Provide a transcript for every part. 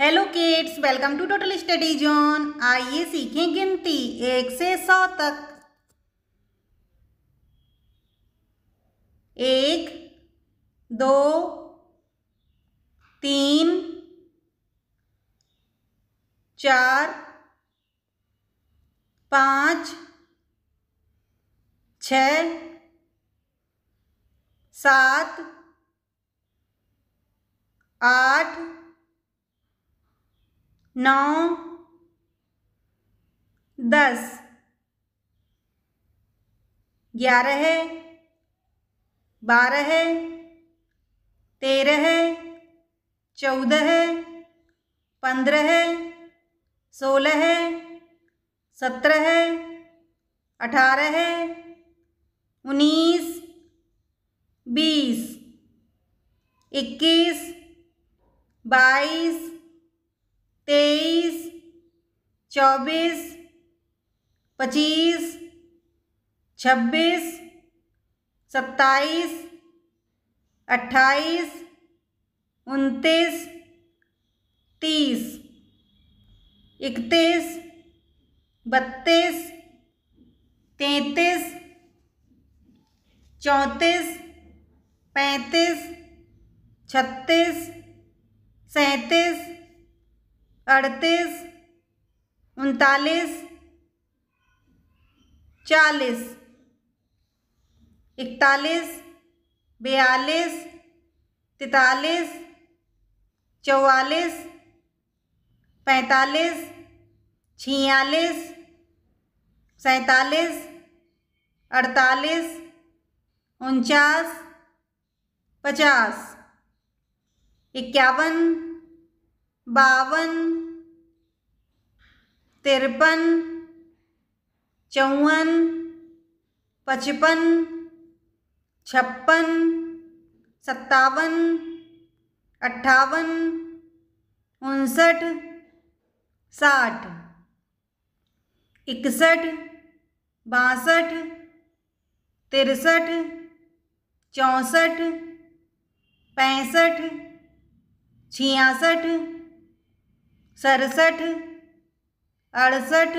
Hello kids welcome to total study zone आइए सीखें गिनती एक से सौ तक एक दो तीन चार पाँच छ सात आठ नौ दस ग्यारह है बारह है तेरह है चौदह है पंद्रह है सोलह है सत्रह है अठारह है उन्नीस बीस इक्कीस बाईस तेईस चौबीस पच्चीस छब्बीस सत्ताईस अट्ठाईस उनतीस तीस इकतीस बत्तीस तैंतीस चौंतीस पैंतीस छत्तीस सैंतीस अड़तीस उनतालीस चालीस इकतालीस बयालीस तैतालीस चौवालीस पैंतालीस छियालीस सैंतालीस अड़तालीस उनचास पचास इक्यावन बावन तिरपन चौवन पचपन छप्पन सत्तावन अट्ठावन उनसठ साठ इकसठ बासठ तिरसठ चौंसठ पैंसठ छियासठ सड़सठ अड़सठ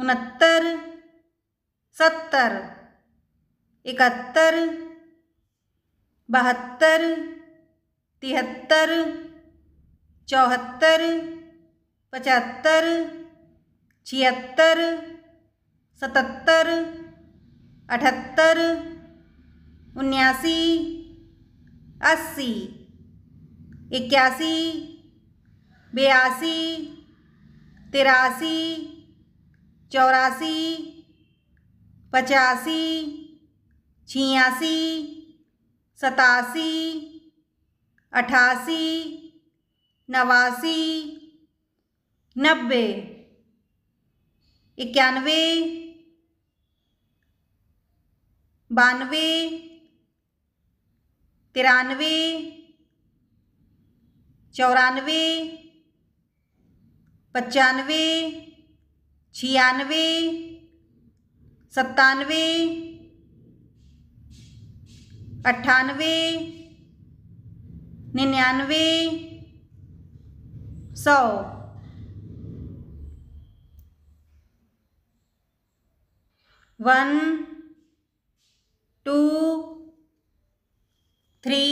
उनहत्तर सत्तर इकहत्तर बहत्तर तिहत्तर चौहत्तर पचहत्तर छिहत्तर सतहत्तर अठहत्तर उन्यासी अस्सी इक्यासी बयासी तिरासी चौरासी पचासी छियासी सतासी अठासी नवासी नब्बे इक्यानवे बानवे तिरानवे चौरानवे पचानवे छियानवे सत्तानवे अट्ठानवे निन्यानवे सौ one two three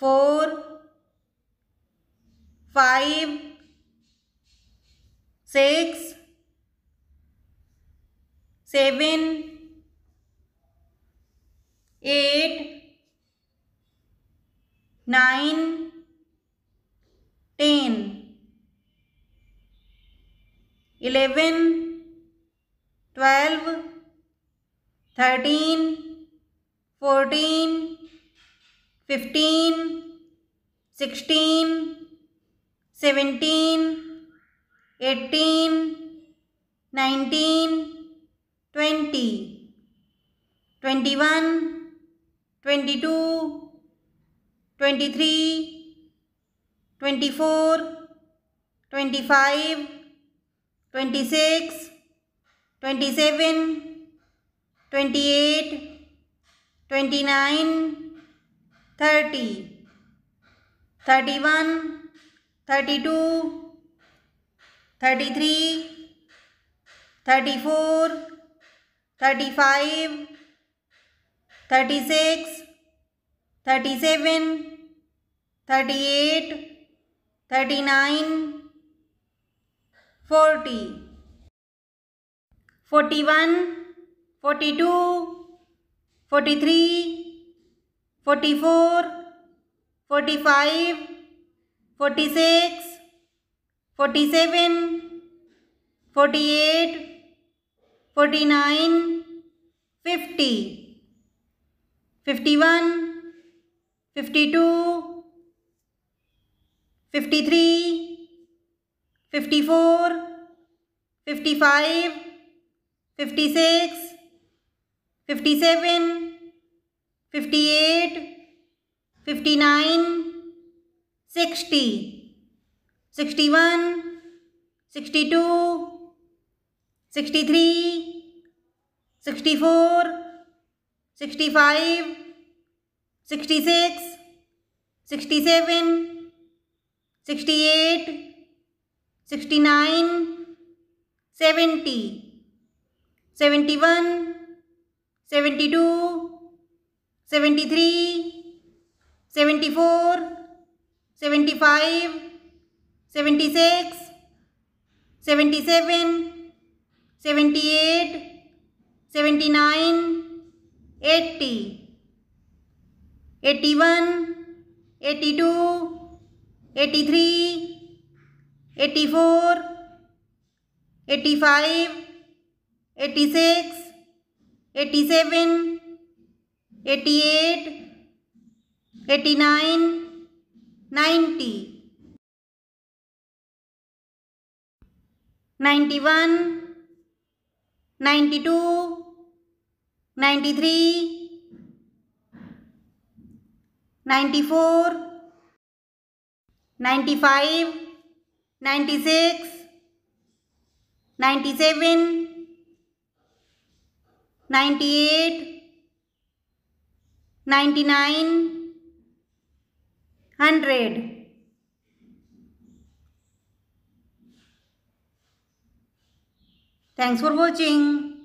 four five six seven eight nine ten eleven twelve thirteen fourteen fifteen sixteen 17, 18, 19, 20, 21, 22, 23, 24, 25, 26, 27, 28, 29, 30, 31, thirty two thirty three thirty four thirty five thirty six thirty seven thirty eight thirty nine forty forty one forty two forty three forty four forty five 46 47 48 49 50 51 52 53 54 55 56 57 58 59 sixty sixty one sixty two sixty three sixty four sixty five sixty six sixty seven sixty eight sixty nine seventy seventy one seventy two seventy three seventy four seventy five seventy six seventy seven seventy eight seventy nine eighty eighty one eighty two eighty three eighty four eighty five eighty six eighty seven eighty eight eighty nine ninety ninety one ninety two ninety three ninety four ninety five ninety six ninety seven ninety eight ninety nine hundred. Thanks for watching.